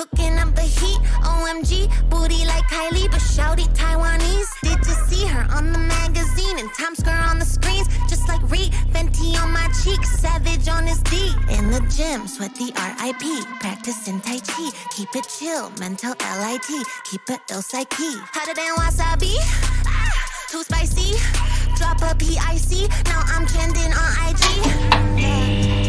cooking up the heat. OMG, booty like Kylie, but shouty Taiwanese. Did you see her on the magazine and Times Square on the screens? Just like Ree, Fenty on my cheek, Savage on his D. In the gym, sweat the RIP, practicing Tai Chi. Keep it chill, mental LIT, keep it ill psyche. Hotter than wasabi, ah, too spicy. Drop a PIC, now I'm trending on IG.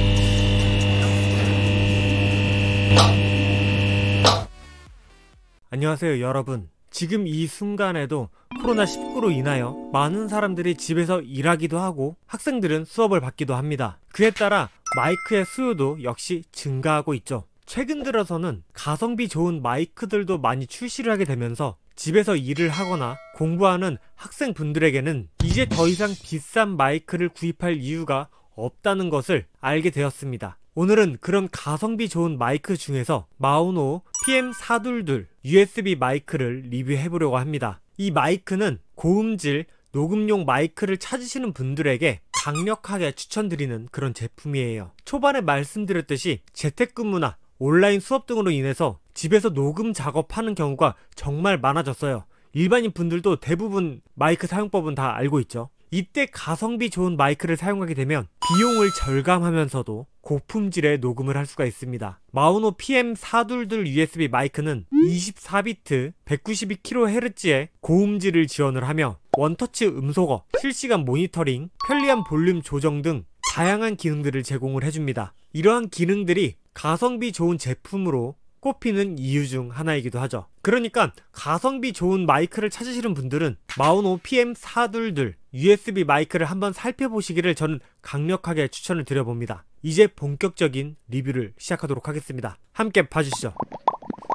안녕하세요 여러분 지금 이 순간에도 코로나19로 인하여 많은 사람들이 집에서 일하기도 하고 학생들은 수업을 받기도 합니다 그에 따라 마이크의 수요도 역시 증가하고 있죠 최근 들어서는 가성비 좋은 마이크들도 많이 출시를 하게 되면서 집에서 일을 하거나 공부하는 학생분들에게는 이제 더 이상 비싼 마이크를 구입할 이유가 없다는 것을 알게 되었습니다 오늘은 그런 가성비 좋은 마이크 중에서 마우노 PM422 USB 마이크를 리뷰해보려고 합니다. 이 마이크는 고음질 녹음용 마이크를 찾으시는 분들에게 강력하게 추천드리는 그런 제품이에요. 초반에 말씀드렸듯이 재택근무나 온라인 수업 등으로 인해서 집에서 녹음 작업하는 경우가 정말 많아졌어요. 일반인 분들도 대부분 마이크 사용법은 다 알고 있죠. 이때 가성비 좋은 마이크를 사용하게 되면 비용을 절감하면서도 고품질의 녹음을 할 수가 있습니다. 마우노 PM422 USB 마이크는 24비트 192kHz의 고음질을 지원을 하며 원터치 음소거, 실시간 모니터링, 편리한 볼륨 조정 등 다양한 기능들을 제공을 해줍니다. 이러한 기능들이 가성비 좋은 제품으로 꼽히는 이유 중 하나이기도 하죠. 그러니까 가성비 좋은 마이크를 찾으시는 분들은 마우노 PM422 USB 마이크를 한번 살펴보시기를 저는 강력하게 추천을 드려봅니다. 이제 본격적인 리뷰를 시작하도록 하겠습니다. 함께 봐주시죠.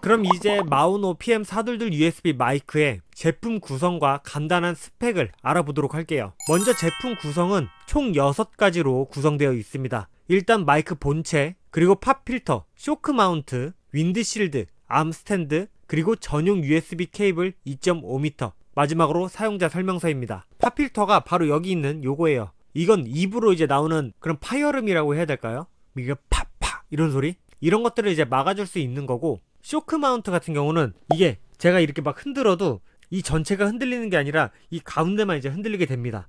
그럼 이제 마우노 PM422 USB 마이크의 제품 구성과 간단한 스펙을 알아보도록 할게요. 먼저 제품 구성은 총 6가지로 구성되어 있습니다. 일단 마이크 본체, 그리고 팝 필터, 쇼크 마운트, 윈드실드, 암스탠드, 그리고 전용 USB 케이블 2.5m 마지막으로 사용자 설명서입니다 파필터가 바로 여기 있는 요거예요 이건 입으로 이제 나오는 그런 파열음이라고 해야 될까요? 이게 팍파 이런 소리 이런 것들을 이제 막아줄 수 있는 거고 쇼크 마운트 같은 경우는 이게 제가 이렇게 막 흔들어도 이 전체가 흔들리는 게 아니라 이 가운데만 이제 흔들리게 됩니다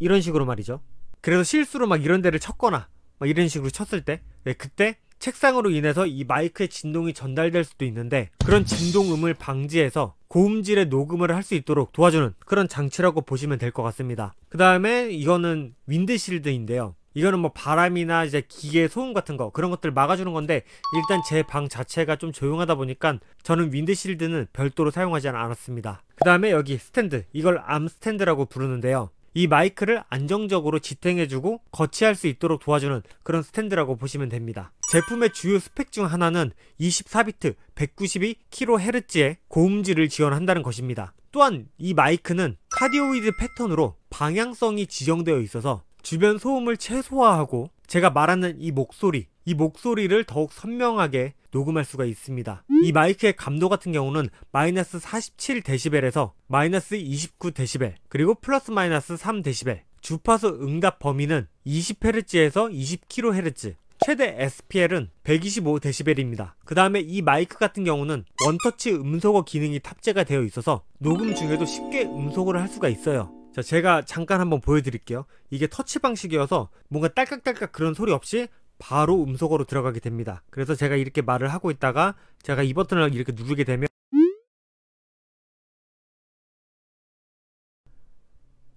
이런 식으로 말이죠 그래서 실수로 막 이런 데를 쳤거나 막 이런 식으로 쳤을 때 네, 그때 책상으로 인해서 이 마이크의 진동이 전달될 수도 있는데 그런 진동음을 방지해서 고음질의 녹음을 할 수 있도록 도와주는 그런 장치라고 보시면 될 것 같습니다 그 다음에 이거는 윈드실드인데요 이거는 뭐 바람이나 이제 기계 소음 같은 거 그런 것들 막아주는 건데 일단 제 방 자체가 좀 조용하다 보니까 저는 윈드실드는 별도로 사용하지 않았습니다 그 다음에 여기 스탠드 이걸 암 스탠드라고 부르는데요 이 마이크를 안정적으로 지탱해주고 거치할 수 있도록 도와주는 그런 스탠드라고 보시면 됩니다. 제품의 주요 스펙 중 하나는 24비트 192kHz의 고음질을 지원한다는 것입니다. 또한 이 마이크는 카디오이드 패턴으로 방향성이 지정되어 있어서 주변 소음을 최소화하고 제가 말하는 이 목소리 이 목소리를 더욱 선명하게 녹음할 수가 있습니다. 이 마이크의 감도 같은 경우는 마이너스 47dB에서 마이너스 29dB 그리고 플러스 마이너스 3dB 주파수 응답 범위는 20Hz에서 20kHz 최대 SPL은 125dB입니다. 그 다음에 이 마이크 같은 경우는 원터치 음소거 기능이 탑재가 되어 있어서 녹음 중에도 쉽게 음소거를 할 수가 있어요. 자 제가 잠깐 한번 보여드릴게요 이게 터치 방식이어서 뭔가 딸깍딸깍 그런 소리 없이 바로 음소거로 들어가게 됩니다 그래서 제가 이렇게 말을 하고 있다가 제가 이 버튼을 이렇게 누르게 되면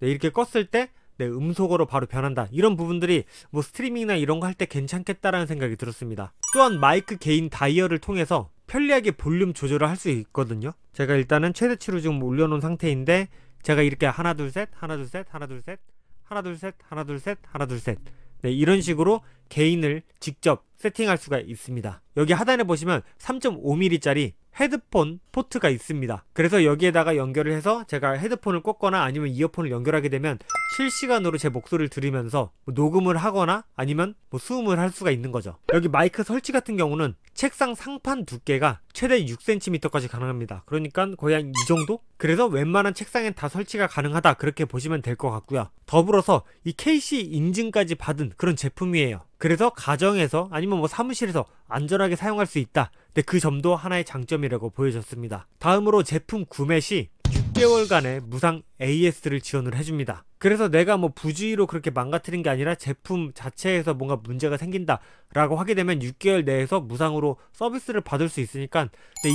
네, 이렇게 껐을 때 네, 음소거로 바로 변한다 이런 부분들이 뭐 스트리밍이나 이런 거 할 때 괜찮겠다라는 생각이 들었습니다 또한 마이크 개인 다이얼을 통해서 편리하게 볼륨 조절을 할 수 있거든요 제가 일단은 최대치로 지금 올려놓은 상태인데 제가 이렇게 하나 둘셋 하나 둘셋 하나 둘셋 하나 둘셋 하나 둘셋 하나 둘셋 네, 이런 식으로 개인을 직접 세팅할 수가 있습니다. 여기 하단에 보시면 3.5mm짜리 헤드폰 포트가 있습니다 그래서 여기에다가 연결을 해서 제가 헤드폰을 꽂거나 아니면 이어폰을 연결하게 되면 실시간으로 제 목소리를 들으면서 뭐 녹음을 하거나 아니면 뭐 수음을 할 수가 있는 거죠 여기 마이크 설치 같은 경우는 책상 상판 두께가 최대 6cm까지 가능합니다 그러니까 거의 한 이 정도? 그래서 웬만한 책상엔 다 설치가 가능하다 그렇게 보시면 될 것 같고요 더불어서 이 KC 인증까지 받은 그런 제품이에요 그래서 가정에서 아니면 뭐 사무실에서 안전하게 사용할 수 있다. 근데 그 점도 하나의 장점이라고 보여졌습니다. 다음으로 제품 구매 시 6개월간의 무상 AS를 지원을 해줍니다. 그래서 내가 뭐 부주의로 그렇게 망가뜨린 게 아니라 제품 자체에서 뭔가 문제가 생긴다 라고 하게 되면 6개월 내에서 무상으로 서비스를 받을 수 있으니까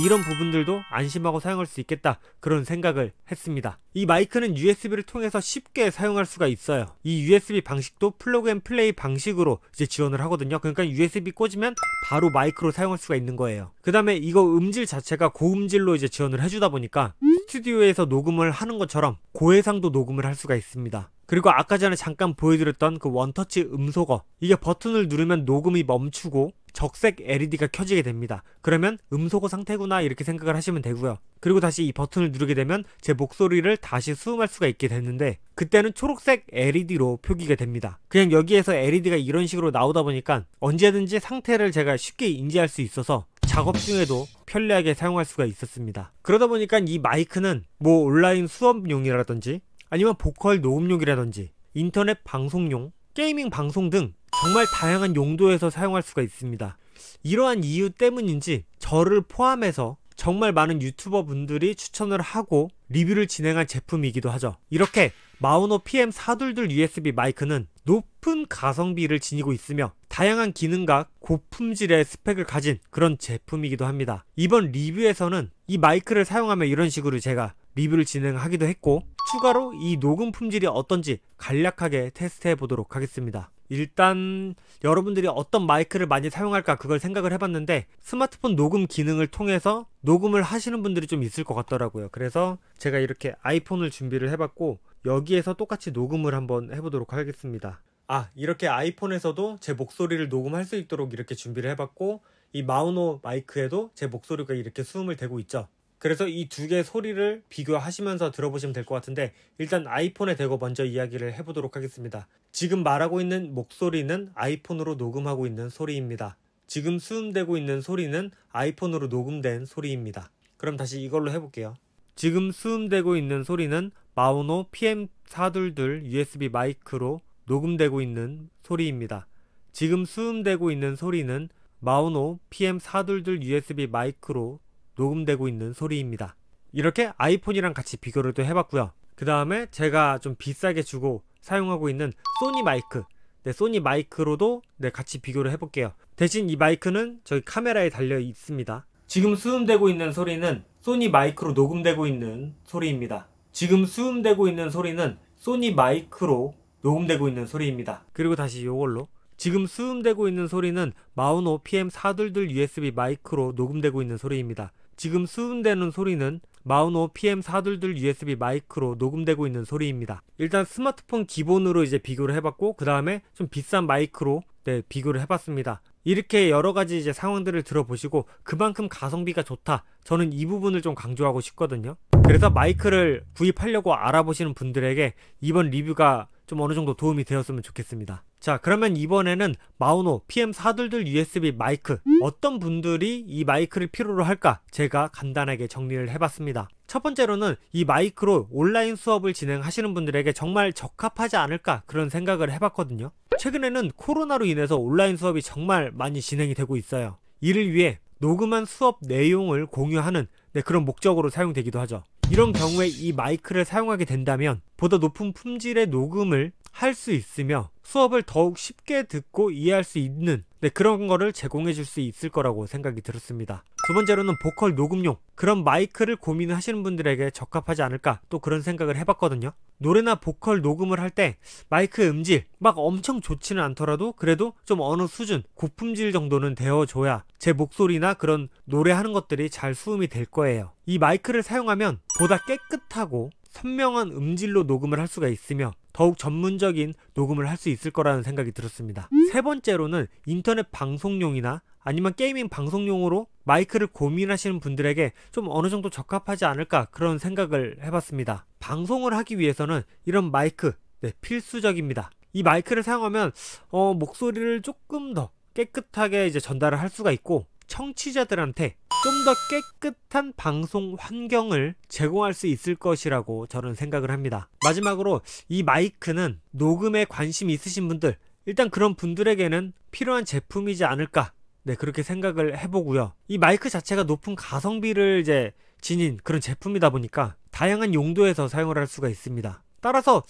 이런 부분들도 안심하고 사용할 수 있겠다 그런 생각을 했습니다. 이 마이크는 USB를 통해서 쉽게 사용할 수가 있어요. 이 USB 방식도 플로그앤 플레이 방식으로 이제 지원을 하거든요. 그러니까 USB 꽂으면 바로 마이크로 사용할 수가 있는 거예요. 그 다음에 이거 음질 자체가 고음질로 이제 지원을 해주다 보니까 스튜디오에서 녹음을 하는 것처럼 고해상도 녹음을 할 수가 있습니다. 그리고 아까 전에 잠깐 보여드렸던 그 원터치 음소거 이게 버튼을 누르면 녹음이 멈추고 적색 LED가 켜지게 됩니다. 그러면 음소거 상태구나 이렇게 생각을 하시면 되고요. 그리고 다시 이 버튼을 누르게 되면 제 목소리를 다시 수음할 수가 있게 되는데 그때는 초록색 LED로 표기가 됩니다. 그냥 여기에서 LED가 이런 식으로 나오다 보니까 언제든지 상태를 제가 쉽게 인지할 수 있어서 작업 중에도 편리하게 사용할 수가 있었습니다. 그러다 보니까 이 마이크는 뭐 온라인 수업용이라든지 아니면 보컬 녹음용이라든지 인터넷 방송용, 게이밍 방송 등 정말 다양한 용도에서 사용할 수가 있습니다. 이러한 이유 때문인지 저를 포함해서 정말 많은 유튜버 분들이 추천을 하고 리뷰를 진행한 제품이기도 하죠. 이렇게 마우노 PM422 USB 마이크는 높은 가성비를 지니고 있으며 다양한 기능과 고품질의 스펙을 가진 그런 제품이기도 합니다. 이번 리뷰에서는 이 마이크를 사용하며 이런 식으로 제가 리뷰를 진행하기도 했고 추가로 이 녹음 품질이 어떤지 간략하게 테스트해 보도록 하겠습니다. 일단 여러분들이 어떤 마이크를 많이 사용할까 그걸 생각을 해봤는데 스마트폰 녹음 기능을 통해서 녹음을 하시는 분들이 좀 있을 것 같더라고요. 그래서 제가 이렇게 아이폰을 준비를 해봤고 여기에서 똑같이 녹음을 한번 해보도록 하겠습니다. 아 이렇게 아이폰에서도 제 목소리를 녹음할 수 있도록 이렇게 준비를 해봤고 이 마우노 마이크에도 제 목소리가 이렇게 수음을 대고 있죠. 그래서 이 두 개의 소리를 비교하시면서 들어보시면 될 것 같은데 일단 아이폰에 대고 먼저 이야기를 해보도록 하겠습니다. 지금 말하고 있는 목소리는 아이폰으로 녹음하고 있는 소리입니다. 지금 수음되고 있는 소리는 아이폰으로 녹음된 소리입니다. 그럼 다시 이걸로 해볼게요. 지금 수음되고 있는 소리는 마오노 PM422 USB 마이크로 녹음되고 있는 소리입니다. 지금 수음되고 있는 소리는 마오노 PM422 USB 마이크로 녹음되고 있는 소리입니다. 이렇게 아이폰이랑 같이 비교를 또 해봤고요. 그 다음에 제가 좀 비싸게 주고 사용하고 있는 소니 마이크 네, 소니 마이크로도 네, 같이 비교를 해볼게요. 대신 이 마이크는 저희 카메라에 달려 있습니다. 지금 수음되고 있는 소리는 소니 마이크로 녹음되고 있는 소리입니다. 지금 수음되고 있는 소리는 소니 마이크로 녹음되고 있는 소리입니다. 그리고 다시 이걸로 지금 수음되고 있는 소리는 마우노 PM422 USB 마이크로 녹음되고 있는 소리입니다. 지금 수음되는 소리는 마우노 PM422 USB 마이크로 녹음되고 있는 소리입니다. 일단 스마트폰 기본으로 이제 비교를 해봤고 그 다음에 좀 비싼 마이크로 네, 비교를 해봤습니다. 이렇게 여러가지 이제 상황들을 들어보시고 그만큼 가성비가 좋다 저는 이 부분을 좀 강조하고 싶거든요 그래서 마이크를 구입하려고 알아보시는 분들에게 이번 리뷰가 좀 어느 정도 도움이 되었으면 좋겠습니다. 자 그러면 이번에는 마우노 PM422 USB 마이크 어떤 분들이 이 마이크를 필요로 할까 제가 간단하게 정리를 해봤습니다. 첫 번째로는 이 마이크로 온라인 수업을 진행하시는 분들에게 정말 적합하지 않을까 그런 생각을 해봤거든요. 최근에는 코로나로 인해서 온라인 수업이 정말 많이 진행이 되고 있어요. 이를 위해 녹음한 수업 내용을 공유하는 네, 그런 목적으로 사용되기도 하죠. 이런 경우에 이 마이크를 사용하게 된다면 보다 높은 품질의 녹음을 할 수 있으며 수업을 더욱 쉽게 듣고 이해할 수 있는 네, 그런 거를 제공해 줄 수 있을 거라고 생각이 들었습니다. 두 번째로는 보컬 녹음용. 그런 마이크를 고민하시는 분들에게 적합하지 않을까 또 그런 생각을 해봤거든요. 노래나 보컬 녹음을 할 때 마이크 음질 막 엄청 좋지는 않더라도 그래도 좀 어느 수준 고품질 정도는 되어줘야 제 목소리나 그런 노래하는 것들이 잘 수음이 될 거예요. 이 마이크를 사용하면 보다 깨끗하고 선명한 음질로 녹음을 할 수가 있으며 더욱 전문적인 녹음을 할 수 있을 거라는 생각이 들었습니다. 세 번째로는 인터넷 방송용이나 아니면 게이밍 방송용으로 마이크를 고민하시는 분들에게 좀 어느 정도 적합하지 않을까 그런 생각을 해봤습니다. 방송을 하기 위해서는 이런 마이크 네, 필수적입니다. 이 마이크를 사용하면 어, 목소리를 조금 더 깨끗하게 이제 전달을 할 수가 있고 청취자들한테 좀 더 깨끗한 방송 환경을 제공할 수 있을 것이라고 저는 생각을 합니다. 마지막으로 이 마이크는 녹음에 관심 있으신 분들, 일단 그런 분들에게는 필요한 제품이지 않을까. 네, 그렇게 생각을 해보고요. 이 마이크 자체가 높은 가성비를 이제 지닌 그런 제품이다 보니까 다양한 용도에서 사용을 할 수가 있습니다. 따라서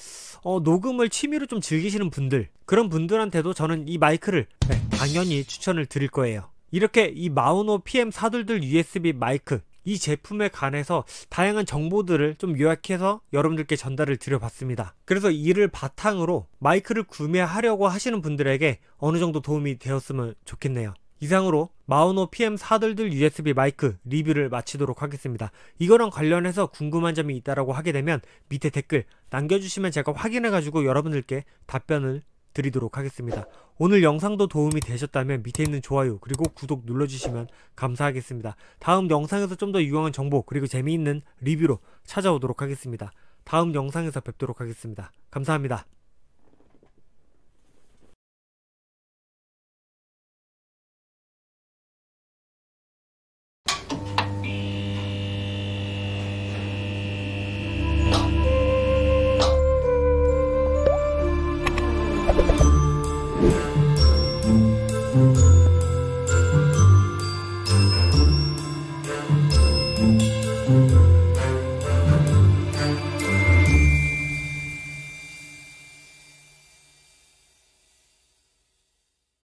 어, 녹음을 취미로 좀 즐기시는 분들 그런 분들한테도 저는 이 마이크를 네, 당연히 추천을 드릴 거예요. 이렇게 이 마우노 p m 4 2들 USB 마이크 이 제품에 관해서 다양한 정보들을 좀 요약해서 여러분들께 전달을 드려봤습니다. 그래서 이를 바탕으로 마이크를 구매하려고 하시는 분들에게 어느 정도 도움이 되었으면 좋겠네요. 이상으로 마우노 p m 4 2들 USB 마이크 리뷰를 마치도록 하겠습니다. 이거랑 관련해서 궁금한 점이 있다라고 하게 되면 밑에 댓글 남겨주시면 제가 확인해가지고 여러분들께 답변을 드리도록 하겠습니다. 오늘 영상도 도움이 되셨다면 밑에 있는 좋아요 그리고 구독 눌러주시면 감사하겠습니다. 다음 영상에서 좀 더 유용한 정보 그리고 재미있는 리뷰로 찾아오도록 하겠습니다. 다음 영상에서 뵙도록 하겠습니다. 감사합니다.